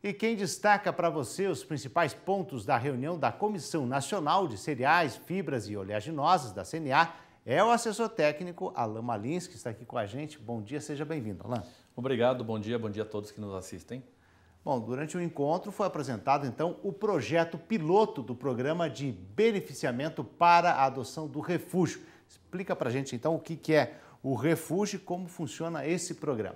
E quem destaca para você os principais pontos da reunião da Comissão Nacional de Cereais, Fibras e Oleaginosas, da CNA, é o assessor técnico Alain Malins, que está aqui com a gente. Bom dia, seja bem-vindo, Alain. Obrigado, bom dia, bom dia a todos que nos assistem. Bom, durante o encontro foi apresentado então o projeto piloto do programa de beneficiamento para a adoção do refúgio. Explica para a gente então o que é o refúgio e como funciona esse programa.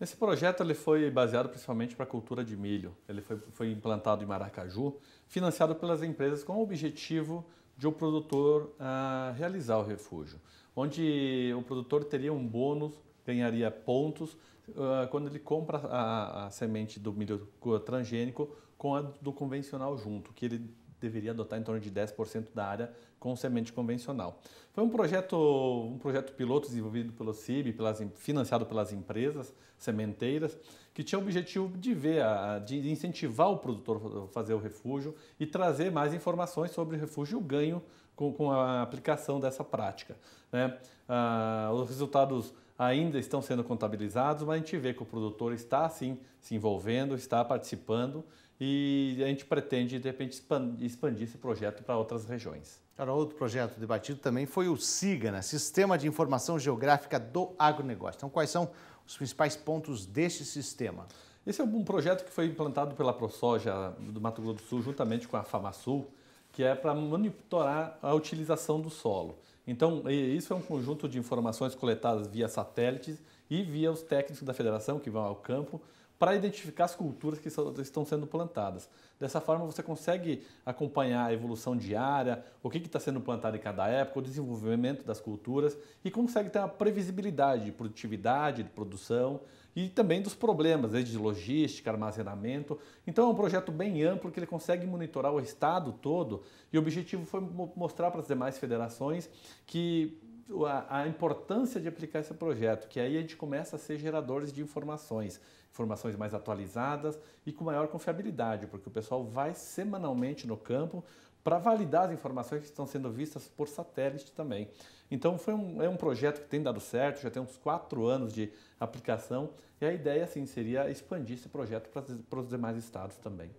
Esse projeto ele foi baseado principalmente para a cultura de milho. Ele foi, foi implantado em Maracaju, financiado pelas empresas com o objetivo de o produtor ah, realizar o refúgio, onde o produtor teria um bônus, ganharia pontos ah, quando ele compra a, a semente do milho transgênico com a do convencional junto, que ele deveria adotar em torno de 10% da área com semente convencional. Foi um projeto, um projeto piloto desenvolvido pelo CIB, pelas, financiado pelas empresas sementeiras, que tinha o objetivo de ver, de incentivar o produtor a fazer o refúgio e trazer mais informações sobre o refúgio e o ganho com, com a aplicação dessa prática. Né? Ah, os resultados ainda estão sendo contabilizados, mas a gente vê que o produtor está sim se envolvendo, está participando e a gente pretende, de repente, expandir esse projeto para outras regiões. Cara, outro projeto debatido também foi o SIGA, né? Sistema de Informação Geográfica do Agronegócio. Então, quais são os principais pontos deste sistema? Esse é um projeto que foi implantado pela ProSoja do Mato Grosso do Sul, juntamente com a FamaSul, que é para monitorar a utilização do solo. Então, isso é um conjunto de informações coletadas via satélites e via os técnicos da federação que vão ao campo para identificar as culturas que estão sendo plantadas. Dessa forma, você consegue acompanhar a evolução diária, o que está sendo plantado em cada época, o desenvolvimento das culturas e consegue ter uma previsibilidade de produtividade, de produção e também dos problemas, desde logística, armazenamento. Então, é um projeto bem amplo que ele consegue monitorar o estado todo e o objetivo foi mostrar para as demais federações que a, a, importância de aplicar esse projeto, que aí a gente começa a ser geradores de informações, informações mais atualizadas e com maior confiabilidade, porque o pessoal vai semanalmente no campo para validar as informações que estão sendo vistas por satélite também. Então foi um, é um projeto que tem dado certo, já tem uns quatro anos de aplicação e a ideia assim seria expandir esse projeto para os demais estados também.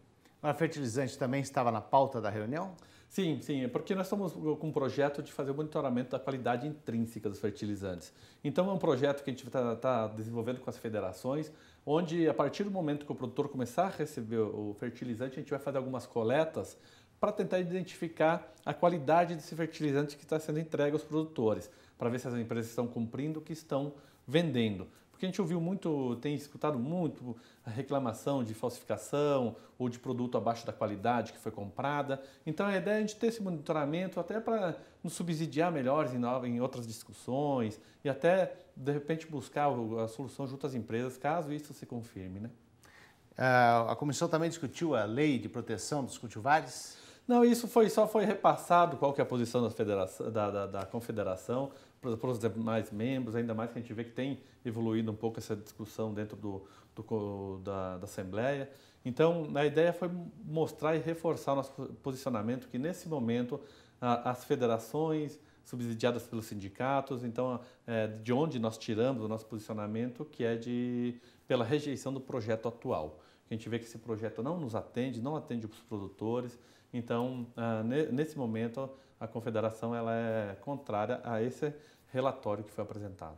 A fertilizante também estava na pauta da reunião? Sim, sim, é porque nós estamos com um projeto de fazer o monitoramento da qualidade intrínseca dos fertilizantes. Então é um projeto que a gente está tá desenvolvendo com as federações, onde a partir do momento que o produtor começar a receber o fertilizante, a gente vai fazer algumas coletas para tentar identificar a qualidade desse fertilizante que está sendo entregue aos produtores, para ver se as empresas estão cumprindo o que estão vendendo. Porque a gente ouviu muito, tem escutado muito a reclamação de falsificação ou de produto abaixo da qualidade que foi comprada. Então a ideia é de ter esse monitoramento até para nos subsidiar melhores em, em outras discussões e até, de repente, buscar a solução junto às empresas, caso isso se confirme. Né? Ah, a comissão também discutiu a lei de proteção dos cultivares? Não, isso foi só foi repassado qual que é a posição da, da, da, da confederação para os demais membros, ainda mais que a gente vê que tem evoluído um pouco essa discussão dentro do, do da, da, Assembleia. Então, a ideia foi mostrar e reforçar o nosso posicionamento que, nesse momento, a, as federações, subsidiadas pelos sindicatos. Então, é, de onde nós tiramos o nosso posicionamento, que é de pela rejeição do projeto atual. A gente vê que esse projeto não nos atende, não atende os produtores. Então, é, nesse momento, a confederação ela é contrária a esse relatório que foi apresentado.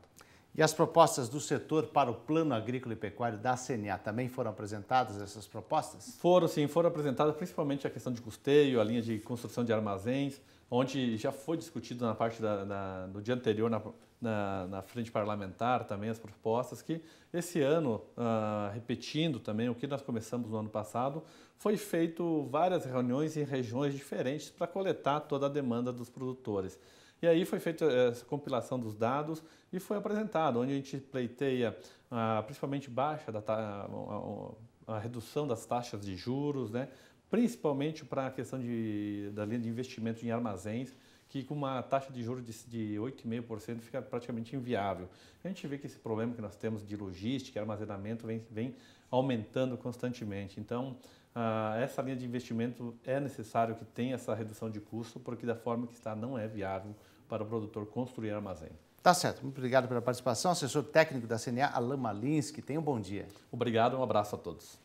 E as propostas do setor para o Plano Agrícola e Pecuário da CNA também foram apresentadas essas propostas? Foram, sim, foram apresentadas principalmente a questão de custeio, a linha de construção de armazéns, onde já foi discutido na parte da, da, do dia anterior, na, na, na, frente parlamentar também as propostas que esse ano, uh, repetindo também o que nós começamos no ano passado, foi feito várias reuniões em regiões diferentes para coletar toda a demanda dos produtores. E aí foi feita essa compilação dos dados e foi apresentado, onde a gente pleiteia uh, principalmente baixa da a, a redução das taxas de juros, né? principalmente para a questão de, da linha de investimento em armazéns, que com uma taxa de juros de, de 8,5% fica praticamente inviável. A gente vê que esse problema que nós temos de logística, armazenamento, vem, vem aumentando constantemente. Então, ah, essa linha de investimento é necessário que tenha essa redução de custo, porque da forma que está não é viável para o produtor construir armazém. Tá certo. Muito obrigado pela participação. Assessor técnico da CNA, Alain Malinski. tenha um bom dia. Obrigado, um abraço a todos.